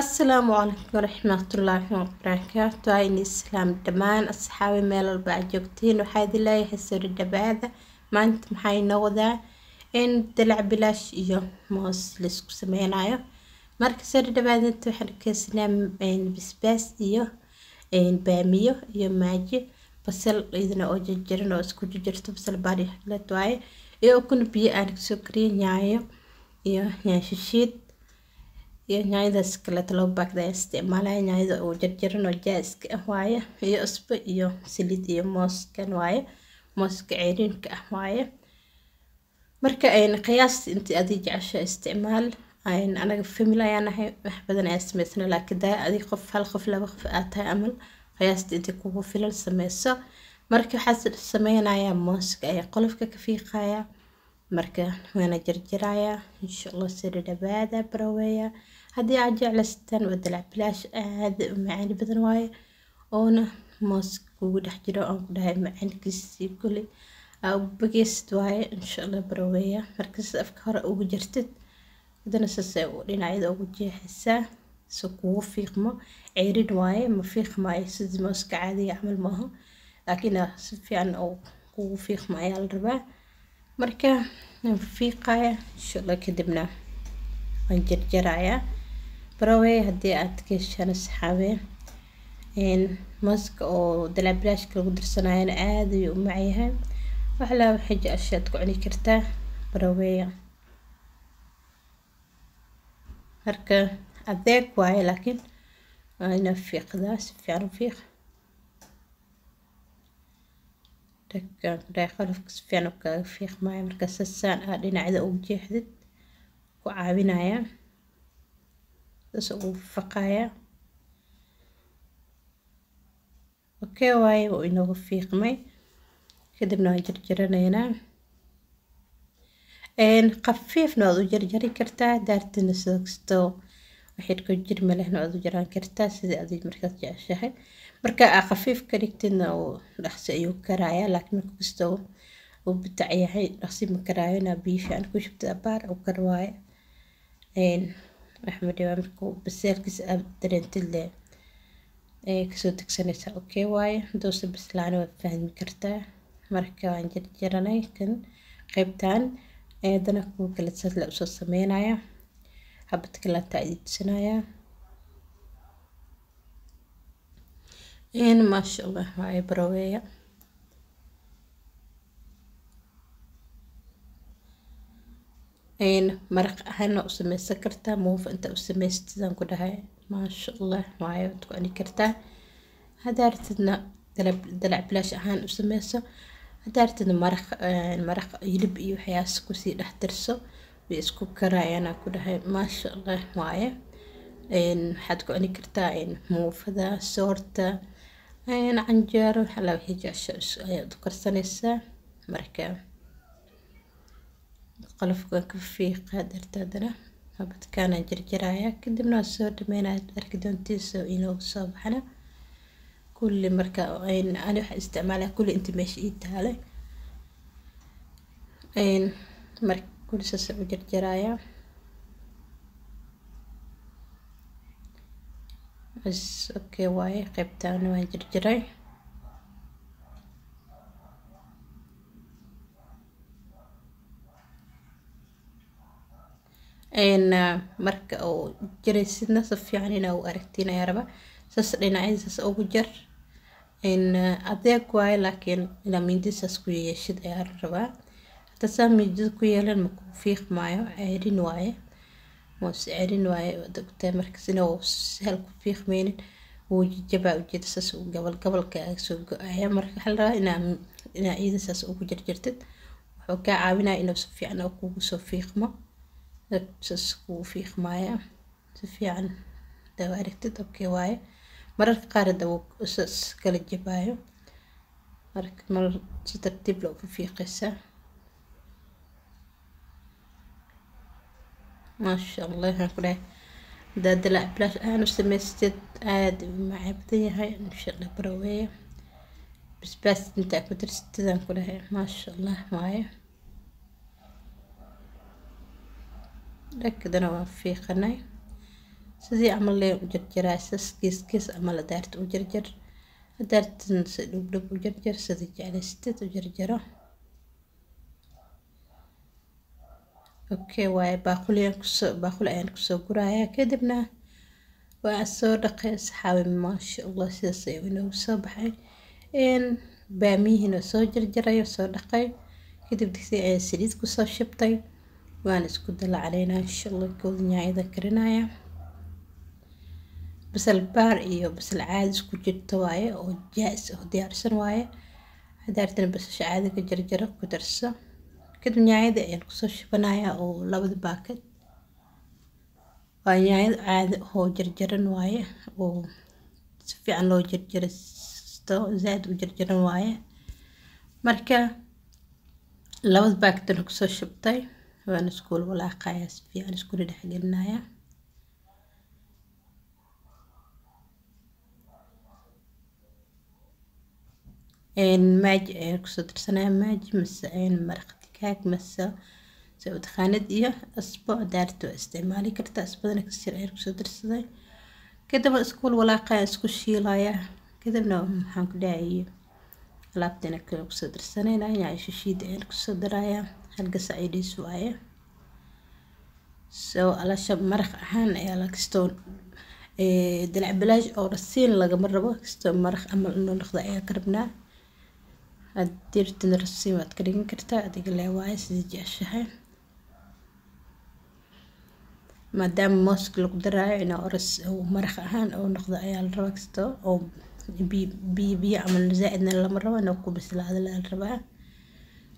asalaamu calaykum waraxmatullaahi wabarakaatu ayni islaam dhammaan asxaabi meel walba aad joogtiin waxaa idin leeyahay sori dhabaada maanta maxay inoo in dalac bilaash iyo moos laisku sameynayo marka sori dhawaadanta waxaan arkeysanaa basbaas iyo baamiyo iyo maaji basal iyadana oo jarjaran oo isku jarjarto basal baari xagleed waaye iyo ukuna biyo aan kasoo kariya nyaayo iyo nyaashishiid iyo nyaanyadaas kaleeto loo baakadaya isticmaalaya nyaanyada oo jarjaran oo jaaska ah waaye iyo isba iyo saliid iyo mooskan waaye mooska ceeriinka ah waaye marka qiyaastii intii adii jecesha isticmaal anaga famil ayaanahay wax badan ayaa sameysana laakiin daa adig qof hal qof laba qof aad tahay amal qiyaastii intii kugu filan sameyso marka waxaad sameynayaa mooska ayaa qolofka ka fiiqayaa marka waana jarjarayaa insha allah sari dhabaada baraweeyaa haddii aad jeclaystaan waa bilaash aada u macaani badan waaye oona moos kugu dhex jiro aan ku dhahay macaankiisii kule aa u bageysid waaye insha allah baraweeya markaas afka hore ugu jirtid haddana saasay u dhinacyada ugu jeexaysaa si kugu fiiqmo ceyrin waaye ma fiiqmaayo sidii mooska caadiga camal maaha laakiin si fiican oo kugu fiiqma ayaa la rabaa marka fiiqaya insha kadibna waan jarjarayaa barawey haddii aad geshana saxaawe maska oo dalaabilaashka lagu darsanayana aada ayuu u macyahay waxalaa waxay jeceshaad ah ku cuni kartaa baraweya marka adeeg waaye laakiin waa inaa fiiqdaa si fiican u fiiq dhagdhaag qolofka si fiican u kaaga fiiqmaayo marka sasaan aa ah dhinacda u jeexdid ku caawinaya isaga faqaya okee waaye wuu inoogu fiiqmay kadibna waan jarjaranaynaa khafiifna waad u jarjari kartaa daartina sida kastoo waxidhko jirma lehna waad u jaraan kartaa sidai adig markaad jeceshahay marka aa khafiif ka dhigtidna uu dhaqsi ayuu karayaa laakiin marka kastoo uu bitac yahay dhaqsi ma karaayo inaa biyo fiican ku shubtid abaar u karwaayo maxmed waa markuu baseelkiisa aad dareentid ayay kasoo degsanaysaa okay waaye hadowse bislaana waad fahmi kartaa marka waan jarjaranay kan qeybtaan eedana kuwa kale saasla usoo sameynaya habadka laabtaa in maasha allah waaye baroweeya maraq ahaana u sameysan kartaa muufa inta u samaystidaan ku dhahay maasha allah waayo waad ku cuni kartaa haddaa rabtidna dalac bilaash ahaan u sameyso haddaa rabtidna maraq maraq hilib iyo waxyaas kusii dhex dirso way isku karayaana ku dhahay maasha allah waaye waxaad ku cuni kartaa muufada soorta canjeero waxalla wixii jeesha ayaad u karsanaysaa markaa qolofka ka fiiqaad arta hadana habadkaana jarjaraya kadibna waa soo dhameynaya arki doontiisa inuu soo baxna kulli marka ani waxaa isticmaalaya kulli inta meesha ii taalay marka kulli saasa u jarjaraya okay waaye qaybtaana waan jarjaray Eh, marka oo jaraysidna si fiican inaa u aragtiin ayaa raba saas dhinaciisas ugu jar eh, adeeg waaye laakiin inaa mindisaas ku yeeshid ayaa rabaa haddasaa mindida ku yeelan maku fiiq maayo ceerin waaye moos ceerin waaye dogtaa markaasina hal ku fiiqmeynin wuu jajabaa ujeeda saas gabal gabalka soo go-aya marka waxaa la inaa inaa ciida saas ugu jarjartid wuxuu kaa caawinaya inuu si fiican kugu soo fiiqmo dabsasku wuu fiiqmayaa si fiican dawa aragti dabkii waaye mararka qaar dawo sas kala jabaayo marka marar si tartiib la ufiiqeysaa maasha allah waxaan ku dhahay haddaad dilaac bilaash aan u sameystid aada u macaabdan yahay insha allah weeye basbaas intaa ku darsatidaan ku dhahay maasha allah waaye dhankadana waan fiiqanay sidii camal leen u jarjaraa sas gees gees camal u jarjar adaartan si dhugdhug u jarjar sida jeclaysteed u jarjaro okay waaye baaquli ayaan kusoo guraayaa kadibna waa soo dhaqay saxaabi maasha allah sidaas ayuu inoogu soo baxay baamiyihiina soo jarjaray soo dhaqay kadib digsi ayaan saliid kusoo shibtay waa la isku dalacalayna inshallah goodnyaayada karinaya basal baar iyo basal caadi isku jirta waaye oo jaas ah oo diyaarsan waaye hadda artana basasha caadiga jarjara ku darsa kadib nyaayada ayaan kusoo shibanaya oo labada baakad waa nyaayad caadi oo jarjaran waaye oo si fiican loo jarjarsto zaad u jarjaran waaye marka labada baakadana kusoo shubtay waan iskula walaaqaya sifiican iskula dhex galinaya maaji ayaan kusoo darsanaya maaji mase maraq digaag mase se utaqaanid iyo asbo daarta waa isticmaali karta asbadana kasir ayaan kusoo darsaday kadib waan iskula walaaqaya isku shiilaya kadibna maxaan ku dhahaye alaabtana kale kusoo darsanayna yaasho shiida ayaan kusoo daraya halka saciidiis waaye so alasha maraq ahaan ayaa lakastoo eh, dalac balaash oo rasiin lagama rabo kastoo maraq amal inuu noqdo ayaa ka rabnaa hadirtana rasiin waad ka dhigan kartaa adiga lee waaye sidii jeceshahay maadaama mooska lagu daraayo inaa oras maraq ahaan uu noqdo ayaa la rabaa kastoo oo biyo biyo amal zaa-idna lama rabo inuu ku bislaado laa rabaa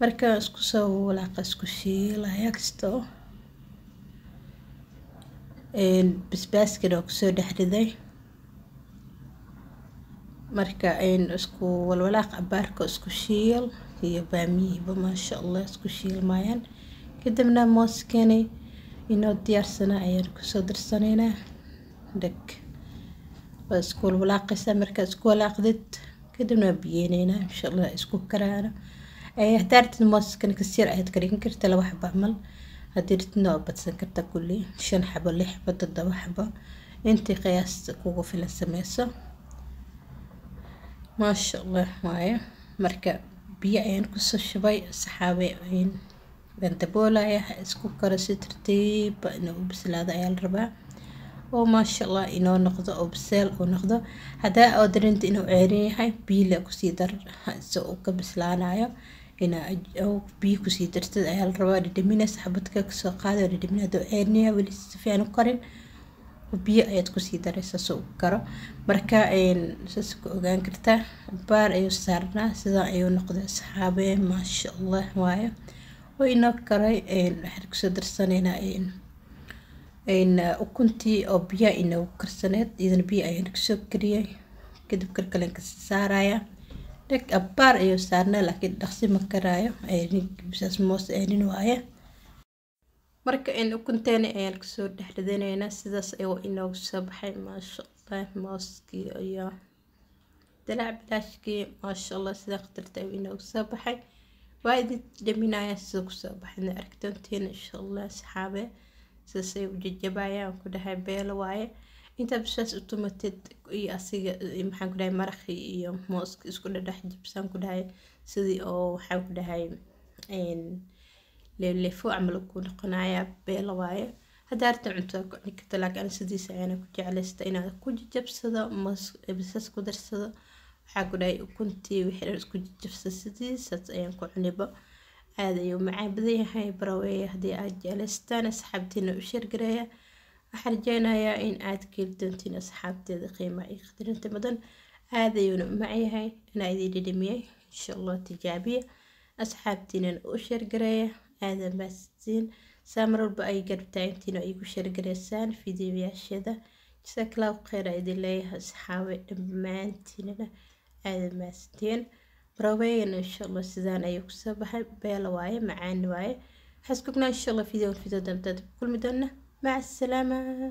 marka isku soo walaaqa isku shiila hagsto basbaaskana waa kusoo dhexriday marka isku walwalaaq abaarka isku shiil iyo baamiyihiba maasha allah isku shiilmaayaan kadibna mooskeeni inoo diyaarsanaa ayaan kusoo darsanaynaa dheg waa isku walwalaaqaysaa markaa isku walaaqdid kadibna waa biyeenaynaa insha allah isku karaana احتارت الموس كان كسير ايد كرين كرت لو حبة عمل هدي رتنا بتسن كرتا كلي شن حبة لي حبة ضد حبة انتي قياس كوكو في السميسة ما شاء الله واية مركب biyo ayaan kusoo shubay saxaabay ayn baan daboolaya isku karo si tartiiba inuu u bislaado ayaa la rabaa oo maasha allah inoo noqdo oo biseel uu noqdo haddaa oo darinta inuu ceerin yahay biyo kusii dar so uu ka bislaanayo biyo kusii dartad ayaa larabaa rabaa dhadhamina saxabadka kasoo qaada dhadhamina adoo ceerniya weli sifiican u karin biyo ayaad kusii daraysa soo karo marka saas ku ogaan kartaa baar ayuu saarnaa sidaa ayuu noqday saxaabe maasha allah waayo oo inoo karay waxaan kusoo darsanaynaa ukuntii oo biyaa inoogu karsaneed iyadana biyo ayaan kusoo kariyay kadib karkalen kasii dheg abaar ayuu saarnaa laakiin dhaqsi ma karaayo saas moos aanin waaye marka in ukunteena ayaan kasoo dhexdhadanaynaa sidaas ayuu inoogu soo baxay maasha allah mooskii iyo dalaac bilaashkii maasha allah sidaa qatarta ayuu inoogu soo baxay waa idin dhaminayaa sida kusoo baxayna aragtoontiina insha allah asxaabe sidaas ayuu jajabaayaan ku dhahay beelo waaye intaa bisaas u tumateed iyo asiga maxaan ku dhahay maraqii iyo mooska isku dhadhex jibsaan ku dhahay sidii oo waxaan ku dhahay leefleefo camal ku noqonaya beela waaye hadda arta cuntada ku cuni karta laakiin sidiisa ayaana ku jeclaysta inaad ku jijabsado bisaas ku darsado waxaan ku dhahay ukuntii wixii dhan isku jijabsado sidiisaas ayaan ku cuniba aad ayuu macaan badan yahay baraweeye haddii aad jeclaystaan asxaabtiina u sheergareeya waxaan rajeynayaa in aada keeli doontiin asxaabteeda qiima iyo khadrinta badan aada ayuuna u macyahay idii dhidhimiyay insha allah tijaabiya asxaabtiinan u sheergareeya aadan baasiin saa walba ay garbtaa intiina igu sheergareysaan fideoyaashada jasaakalaw kheyra idin leeyahay asxaabe dhammaantiinana aadan baasiteen maroobeygana insha allah sidaan ayuu kusoo baxay beela waaye macaan waaye waxaas kognaa insha fideon fideo dambe kulmi doona مع السلامة